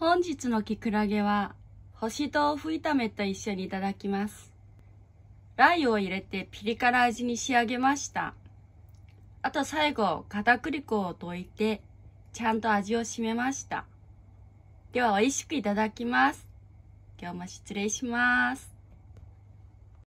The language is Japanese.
本日のきくらげは、干し豆腐炒めと一緒にいただきます。ラー油を入れてピリ辛味に仕上げました。あと最後、片栗粉を溶いて、ちゃんと味を締めました。では美味しくいただきます。今日も失礼します。